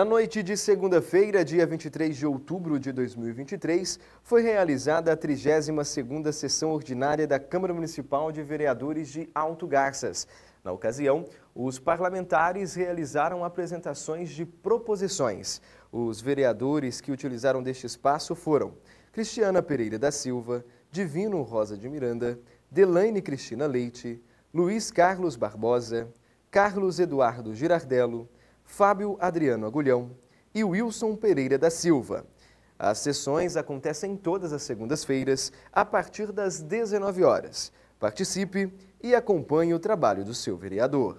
Na noite de segunda-feira, dia 23 de outubro de 2023, foi realizada a 32ª sessão ordinária da Câmara Municipal de Vereadores de Alto Garças. Na ocasião, os parlamentares realizaram apresentações de proposições. Os vereadores que utilizaram deste espaço foram Cristiana Pereira da Silva, Divino Rosa de Miranda, Delaine Cristina Leite, Luiz Carlos Barbosa, Carlos Eduardo Girardello, Fábio Adriano Agulhão e Wilson Pereira da Silva. As sessões acontecem todas as segundas-feiras, a partir das 19 horas. Participe e acompanhe o trabalho do seu vereador.